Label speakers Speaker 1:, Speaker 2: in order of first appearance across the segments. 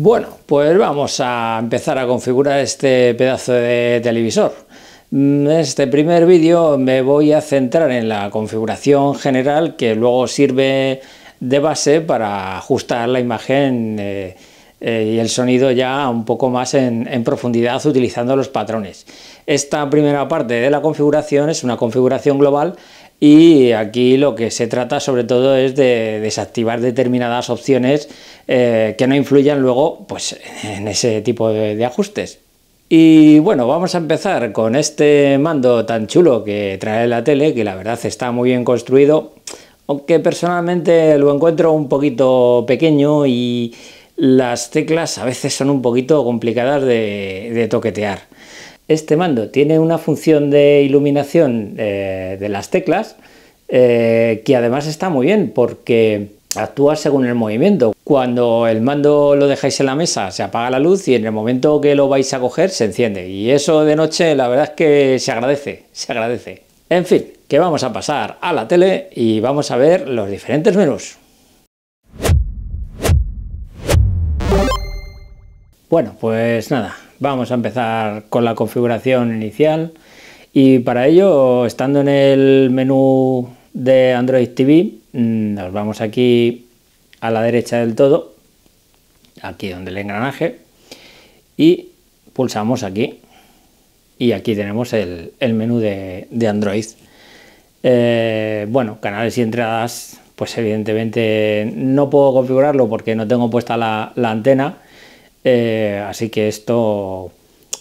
Speaker 1: Bueno, pues vamos a empezar a configurar este pedazo de televisor. Mm, en este primer vídeo me voy a centrar en la configuración general que luego sirve de base para ajustar la imagen eh, eh, y el sonido ya un poco más en, profundidad utilizando los patrones. Esta primera parte de la configuración es una configuración global y aquí lo que se trata sobre todo es de desactivar determinadas opciones eh, que no influyan luego pues, en ese tipo de, ajustes. Y bueno, vamos a empezar con este mando tan chulo que trae la tele, que la verdad está muy bien construido, aunque personalmente lo encuentro un poquito pequeño y las teclas a veces son un poquito complicadas de toquetear. Este mando tiene una función de iluminación eh, de las teclas eh, que además está muy bien porque actúa según el movimiento. Cuando el mando lo dejáis en la mesa se apaga la luz y en el momento que lo vais a coger se enciende. Y eso de noche la verdad es que se agradece, se agradece. En fin, que vamos a pasar a la tele y vamos a ver los diferentes menús. Bueno, pues nada, Vamos a empezar con la configuración inicial y para ello, estando en el menú de Android TV, mm, nos vamos aquí a la derecha del todo, aquí donde el engranaje, y pulsamos aquí. Y aquí tenemos el, menú de, Android. Eh, bueno, canales y entradas, pues evidentemente no puedo configurarlo porque no tengo puesta la antena eh, así que esto...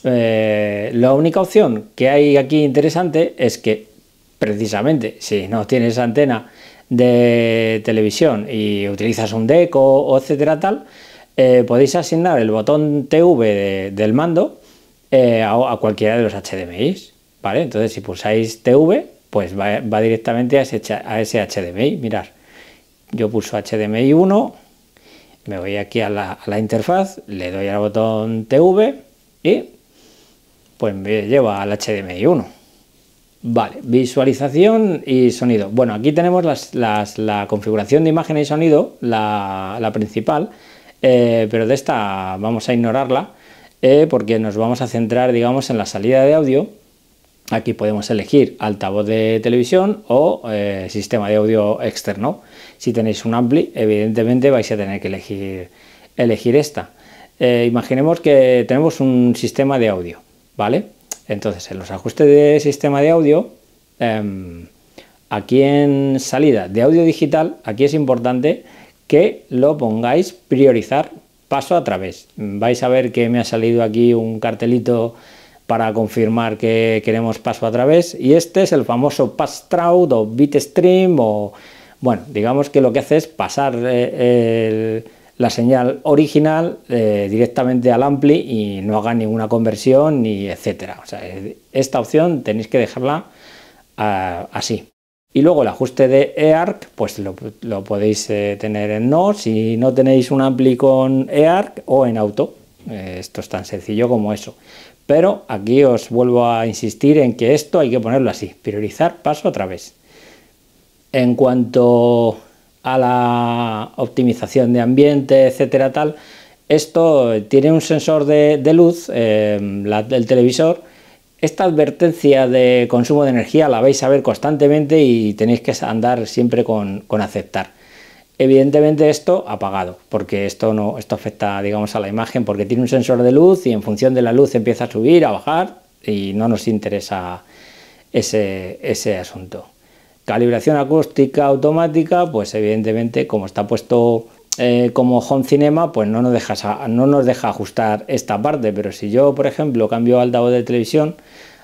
Speaker 1: Eh, la única opción que hay aquí interesante es que precisamente si no tienes antena de televisión y utilizas un deco o etcétera tal, eh, podéis asignar el botón TV del mando a, cualquiera de los HDMI ¿vale? Entonces si pulsáis TV, pues va, directamente a ese, a ese HDMI, mirad, yo pulso HDMI 1, me voy aquí a la, interfaz, le doy al botón TV y pues me lleva al HDMI 1. Vale, visualización y sonido. Bueno, aquí tenemos la configuración de imagen y sonido, la, principal, eh, pero de esta vamos a ignorarla eh, porque nos vamos a centrar, digamos, en la salida de audio Aquí podemos elegir altavoz de televisión o eh, sistema de audio externo. Si tenéis un ampli, evidentemente vais a tener que elegir, esta. Eh, imaginemos que tenemos un sistema de audio, ¿vale? Entonces, en los ajustes de sistema de audio, em, aquí en salida de audio digital, aquí es importante que lo pongáis priorizar paso a través. Vais a ver que me ha salido aquí un cartelito para confirmar que queremos paso a través y este es el famoso pass Trout o bitstream o bueno, digamos que lo que hace es pasar eh, la señal original eh, directamente al ampli y no haga ninguna conversión ni etcétera. Eh, esta opción tenéis que dejarla ah, así. Y luego el ajuste de EARC, pues lo, podéis tener en NO si no tenéis un ampli con EARC o en auto. esto es tan sencillo como eso. Pero aquí os vuelvo a insistir en que esto hay que ponerlo así, priorizar paso otra vez. En cuanto a la optimización de ambiente, etcétera, tal, esto tiene un sensor de, luz, em, el televisor. Esta advertencia de consumo de energía la vais a ver constantemente y tenéis que andar siempre con aceptar. Evidentemente esto apagado, porque esto no esto afecta, digamos, a la imagen, porque tiene un sensor de luz y en función de la luz empieza a subir, a bajar y no nos interesa ese, ese asunto. Calibración acústica automática, pues evidentemente como está puesto eh, como home cinema, pues no nos, deja, no nos deja ajustar esta parte, pero si yo, por ejemplo, cambio al altavoz de televisión,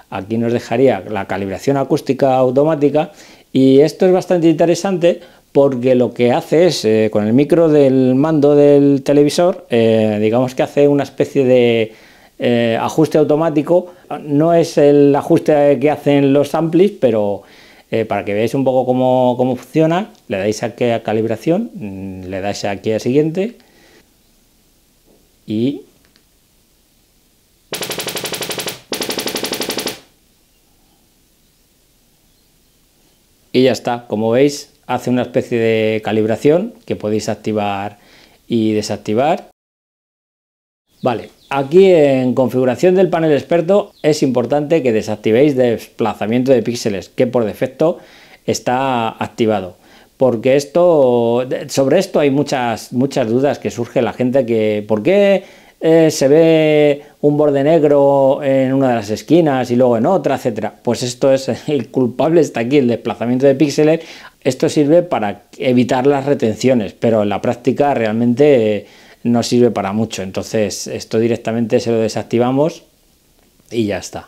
Speaker 1: aquí nos dejaría la calibración acústica automática y esto es bastante interesante porque lo que hace es, eh, con el micro del mando del televisor, eh, digamos que hace una especie de eh, ajuste automático. No es el ajuste que hacen los amplis, pero para que veáis un poco cómo, funciona, le dais aquí a calibración, mm, le dais aquí a siguiente Y ya está, como veis, hace una especie de calibración que podéis activar y desactivar. Vale, aquí en configuración del panel experto es importante que desactivéis desplazamiento de píxeles, que por defecto está activado. Porque esto, sobre esto hay muchas, muchas dudas que surge la gente que, ¿por qué eh, se ve un borde negro en una de las esquinas y luego en otra, etcétera. Pues esto es el culpable está aquí, el desplazamiento de píxeles esto sirve para evitar las retenciones, pero en la práctica realmente eh, no sirve para mucho. Entonces esto directamente se lo desactivamos y ya está.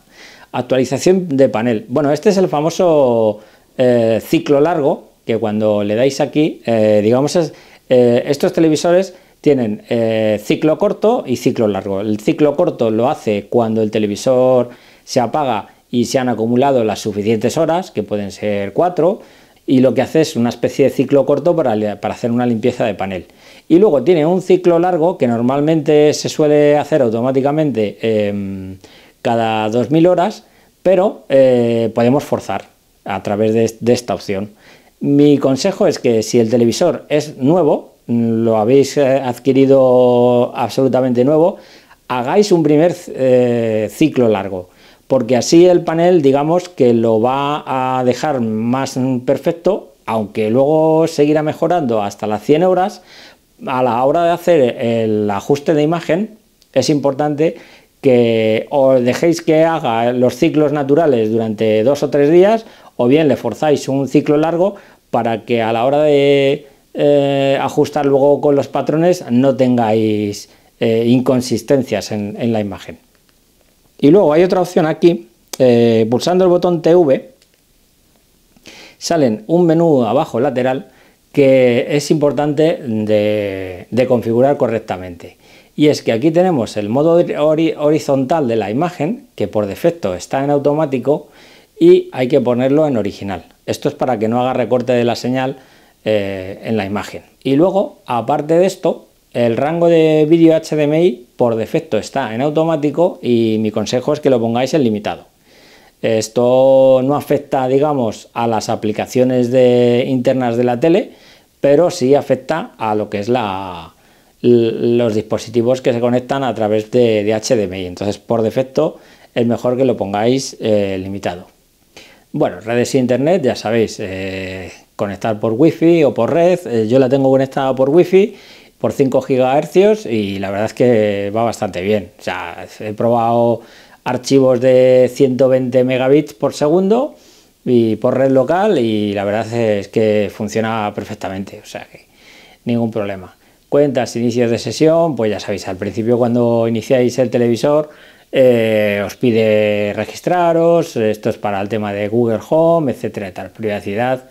Speaker 1: Actualización de panel. Bueno, este es el famoso eh, ciclo largo que cuando le dais aquí, eh, digamos, es, estos televisores tienen ciclo corto y ciclo largo. El ciclo corto lo hace cuando el televisor se apaga y se han acumulado las suficientes horas, que pueden ser cuatro y lo que hace es una especie de ciclo corto para, para, hacer una limpieza de panel. Y luego tiene un ciclo largo que normalmente se suele hacer automáticamente em, cada 2000 horas, pero eh, podemos forzar a través de, esta opción. Mi consejo es que si el televisor es nuevo, lo habéis eh, adquirido absolutamente nuevo, hagáis un primer eh, ciclo largo porque así el panel digamos que lo va a dejar más perfecto, aunque luego seguirá mejorando hasta las 100 horas, a la hora de hacer el ajuste de imagen es importante que os dejéis que haga los ciclos naturales durante dos o tres días o bien le forzáis un ciclo largo para que a la hora de eh, ajustar luego con los patrones no tengáis eh, inconsistencias en la imagen. Y luego hay otra opción aquí, eh, pulsando el botón TV, salen un menú abajo lateral que es importante de, configurar correctamente. Y es que aquí tenemos el modo horizontal de la imagen, que por defecto está en automático, y hay que ponerlo en original. Esto es para que no haga recorte de la señal eh, en la imagen. Y luego, aparte de esto, el rango de vídeo HDMI por defecto está en automático y mi consejo es que lo pongáis en limitado. Esto no afecta, digamos, a las aplicaciones de, internas de la tele, pero sí afecta a lo que es la, los dispositivos que se conectan a través de, HDMI. Entonces, por defecto, es mejor que lo pongáis eh, limitado. Bueno, redes internet, ya sabéis, eh, conectar por wifi o por red. Eh, yo la tengo conectada por wifi por 5 GHz y la verdad es que va bastante bien. O sea, he probado archivos de 120 megabits por segundo y por red local y la verdad es que funciona perfectamente, o sea que ningún problema. Cuentas, inicios de sesión, pues ya sabéis, al principio cuando iniciáis el televisor eh, os pide registraros, esto es para el tema de Google Home, etcétera, tal, privacidad,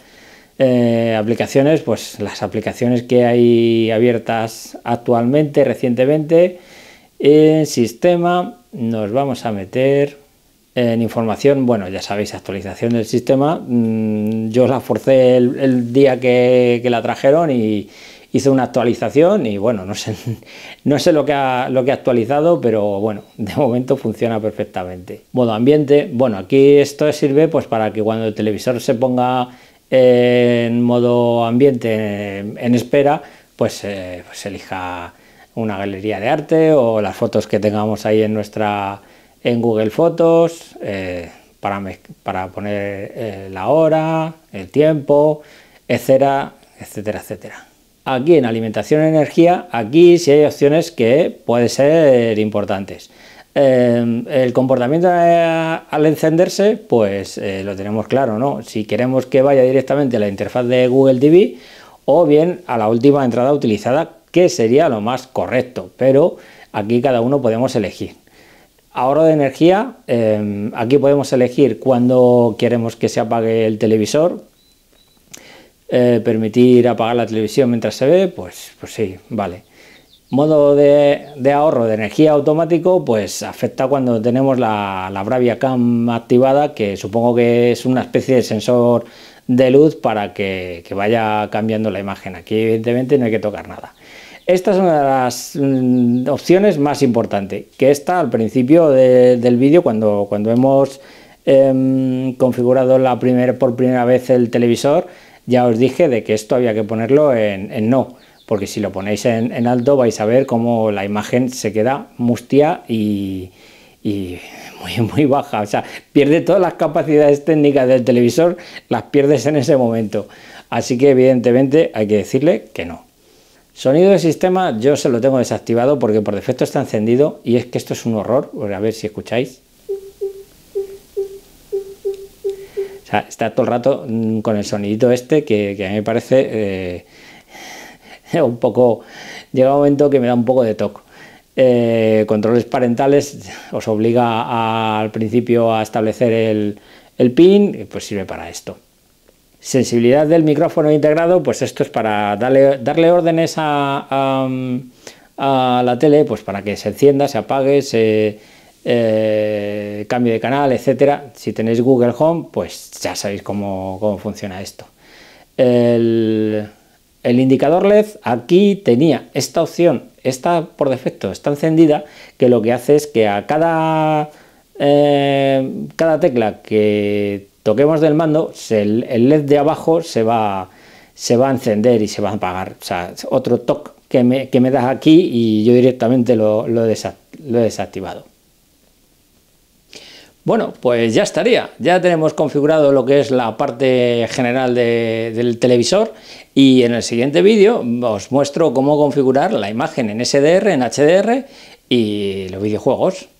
Speaker 1: eh, aplicaciones, pues las aplicaciones que hay abiertas actualmente, recientemente. En sistema nos vamos a meter en información, bueno, ya sabéis, actualización del sistema. Mm, yo la forcé el, día que, la trajeron y hice una actualización y bueno, no sé, no sé lo, que ha, lo que ha actualizado, pero bueno, de momento funciona perfectamente. Modo ambiente, bueno, aquí esto sirve pues para que cuando el televisor se ponga en modo ambiente en espera, pues, eh, se pues elija una galería de arte o las fotos que tengamos ahí en nuestra en Google Fotos eh, para, poner eh, la hora, el tiempo, etcétera, etcétera, etcétera. Aquí en alimentación energía, aquí sí hay opciones que pueden ser importantes. Em, el comportamiento eh, al encenderse, pues eh, lo tenemos claro, ¿no? Si queremos que vaya directamente a la interfaz de Google TV o bien a la última entrada utilizada, que sería lo más correcto, pero aquí cada uno podemos elegir. Ahorro de energía, em, aquí podemos elegir cuando queremos que se apague el televisor, eh, permitir apagar la televisión mientras se ve, pues, pues sí, vale modo de, ahorro de energía automático, pues afecta cuando tenemos la, Bravia Cam activada, que supongo que es una especie de sensor de luz para que, vaya cambiando la imagen. Aquí evidentemente no hay que tocar nada. Esta es una de las mm, opciones más importantes, que está al principio del vídeo cuando, cuando hemos em, configurado la por primera vez el televisor, ya os dije de que esto había que ponerlo en no porque si lo ponéis en, alto vais a ver cómo la imagen se queda mustia y, muy, baja. O sea, pierde todas las capacidades técnicas del televisor, las pierdes en ese momento. Así que evidentemente hay que decirle que no. Sonido de sistema yo se lo tengo desactivado porque por defecto está encendido y es que esto es un horror. A ver si escucháis. O sea, está todo el rato mm, con el sonidito este que, a mí me parece... Eh, un poco, llega un momento que me da un poco de toque. Eh, controles parentales os obliga al principio a establecer el, pin, pues sirve para esto. Sensibilidad del micrófono integrado, pues esto es para darle, darle órdenes a, la tele, pues para que se encienda, se apague, se eh, cambie de canal, etcétera. Si tenéis Google Home, pues ya sabéis cómo, cómo funciona esto. El, el indicador LED aquí tenía esta opción, está por defecto, está encendida, que lo que hace es que a cada, eh, cada tecla que toquemos del mando, el, LED de abajo se va, se va a encender y se va a apagar. O sea, otro toque que me, que me das aquí y yo directamente lo, lo he desactivado. Bueno, pues ya estaría. Ya tenemos configurado lo que es la parte general del televisor y en el siguiente vídeo os muestro cómo configurar la imagen en SDR, en HDR y los videojuegos.